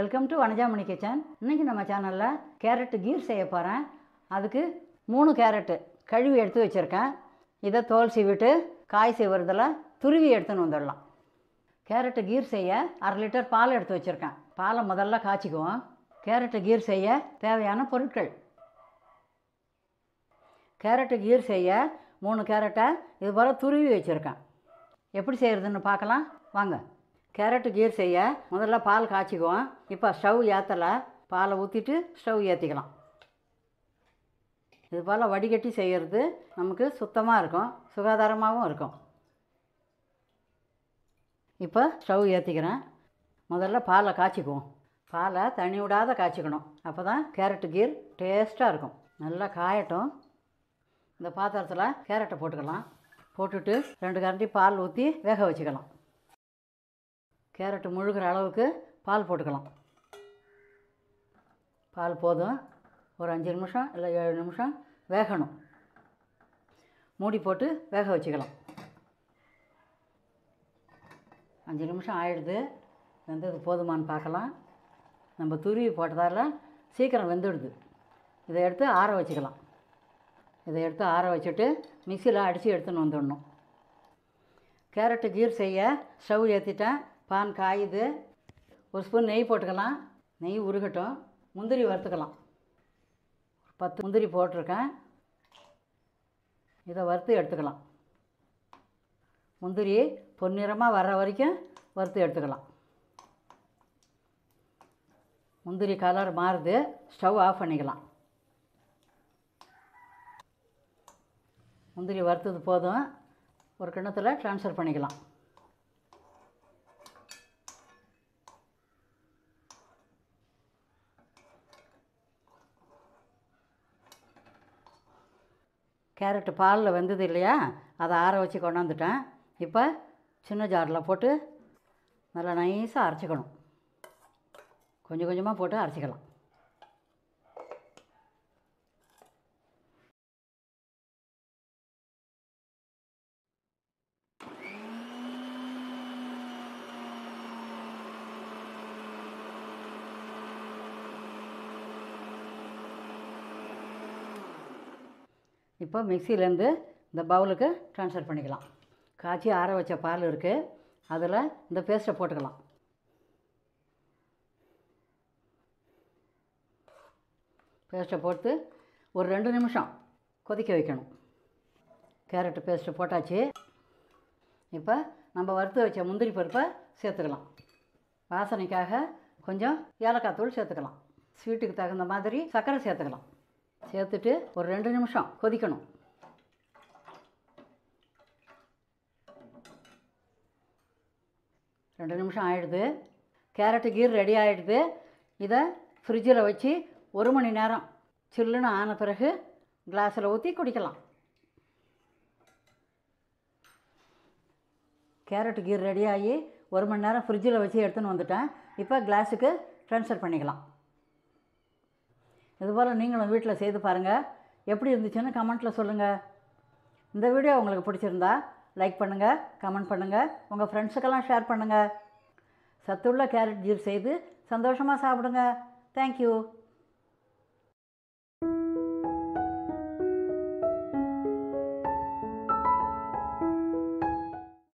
welcome to வனஜாமணி kitchen இன்றைக்கி நம்ம சேனலில் கேரட்டு கீர் செய்ய போகிறேன் அதுக்கு மூணு கேரட்டு கழுவி எடுத்து வச்சுருக்கேன் இதை தோல் சீவிட்டு காய் செய்வதில் துருவி எடுத்துன்னு வந்துடலாம் கேரட்டு கீர் செய்ய அரை லிட்டர் பால் எடுத்து வச்சுருக்கேன் பாலை முதல்ல காய்ச்சிக்குவோம் கேரட்டு கீர் செய்ய தேவையான பொருட்கள் கேரட்டு கீர் செய்ய மூணு கேரட்டை இது போல் துருவி வச்சுருக்கேன் எப்படி செய்கிறதுன்னு பார்க்கலாம் வாங்க கேரட்டு கீர் செய்ய முதல்ல பால் காய்ச்சிக்குவோம் இப்போ ஸ்டவ் ஏற்றலை பாலை ஊற்றிட்டு ஸ்டவ் ஏற்றிக்கலாம் இது போல் வடிகட்டி செய்கிறது நமக்கு சுத்தமாக இருக்கும் சுகாதாரமாகவும் இருக்கும் இப்போ ஸ்டவ் ஏற்றிக்கிறேன் முதல்ல பாலை காய்ச்சிக்குவோம் பாலை தண்ணி விடாத காய்ச்சிக்கணும் அப்போ தான் கேரட்டு கீர் டேஸ்ட்டாக இருக்கும் நல்லா காயட்டும் இந்த பாத்திரத்தில் கேரட்டை போட்டுக்கலாம் போட்டுட்டு ரெண்டு கரண்டி பால் ஊற்றி வேக வச்சுக்கலாம் கேரட்டு முழுகிற அளவுக்கு பால் போட்டுக்கலாம் பால் போதும் ஒரு அஞ்சு நிமிஷம் இல்லை ஏழு நிமிஷம் வேகணும் மூடி போட்டு வேக வச்சுக்கலாம் அஞ்சு நிமிஷம் ஆயிடுது வெந்தது போதுமானு பார்க்கலாம் நம்ம துருவி போட்டதால் சீக்கிரம் வெந்துடுது இதை எடுத்து ஆற வச்சுக்கலாம் இதை எடுத்து ஆற வச்சுட்டு மிக்சியில் அடித்து எடுத்துன்னு வந்துடணும் கேரட்டு கீர் செய்ய ஸ்டவ் ஏற்றிட்டேன் பான் காயுது ஒரு ஸ்பூன் நெய் போட்டுக்கலாம் நெய் உருகட்டும் முந்திரி வறுத்துக்கலாம் ஒரு பத்து முந்திரி போட்டிருக்கேன் இதை வறுத்து எடுத்துக்கலாம் முந்திரி பொன்னிறமாக வர்ற வரைக்கும் வறுத்து எடுத்துக்கலாம் முந்திரி கலர் மாறுது ஸ்டவ் ஆஃப் பண்ணிக்கலாம் முந்திரி வறுத்தது போதும் ஒரு கிண்ணத்தில் ட்ரான்ஸ்ஃபர் பண்ணிக்கலாம் கேரட்டு பாலில் வெந்தது இல்லையா அதை ஆற வச்சு கொண்டாந்துட்டேன் இப்போ சின்ன ஜாரில் போட்டு நல்லா நைஸாக அரைச்சிக்கணும் கொஞ்சம் கொஞ்சமாக போட்டு அரைச்சிக்கலாம் இப்போ மிக்சியிலேருந்து இந்த பவுலுக்கு ட்ரான்ஸ்ஃபர் பண்ணிக்கலாம் காய்ச்சி ஆற வச்ச பால் இருக்குது அதில் இந்த பேஸ்ட்டை போட்டுக்கலாம் பேஸ்ட்டை போட்டு ஒரு ரெண்டு நிமிஷம் கொதிக்க வைக்கணும் கேரட்டு பேஸ்ட்டு போட்டாச்சு இப்போ நம்ம வறுத்து வச்ச முந்திரி பருப்பை சேர்த்துக்கலாம் வாசனைக்காக கொஞ்சம் ஏலக்காய் தூள் சேர்த்துக்கலாம் ஸ்வீட்டுக்கு தகுந்த மாதிரி சர்க்கரை சேர்த்துக்கலாம் சேர்த்துட்டு ஒரு ரெண்டு நிமிஷம் கொதிக்கணும் ரெண்டு நிமிஷம் ஆயிடுது கேரட்டு கீர் ரெடி ஆகிடுது இதை ஃப்ரிட்ஜில் வச்சு ஒரு மணி நேரம் சில்லுன்னு ஆன பிறகு கிளாஸில் ஊற்றி குடிக்கலாம் கேரட்டு கீர் ரெடியாகி ஒரு மணி நேரம் ஃப்ரிட்ஜில் வச்சு எடுத்துன்னு வந்துட்டேன் இப்போ கிளாஸுக்கு ட்ரான்ஸ்ஃபர் பண்ணிக்கலாம் இதுபோல் நீங்களும் வீட்டில் செய்து பாருங்கள் எப்படி இருந்துச்சுன்னு கமெண்ட்டில் சொல்லுங்கள் இந்த வீடியோ உங்களுக்கு பிடிச்சிருந்தா லைக் பண்ணுங்கள் கமெண்ட் பண்ணுங்கள் உங்கள் ஃப்ரெண்ட்ஸுக்கெல்லாம் ஷேர் பண்ணுங்கள் சத்துள்ள கேரட் ஜூஸ் செய்து சந்தோஷமாக சாப்பிடுங்க தேங்க்யூ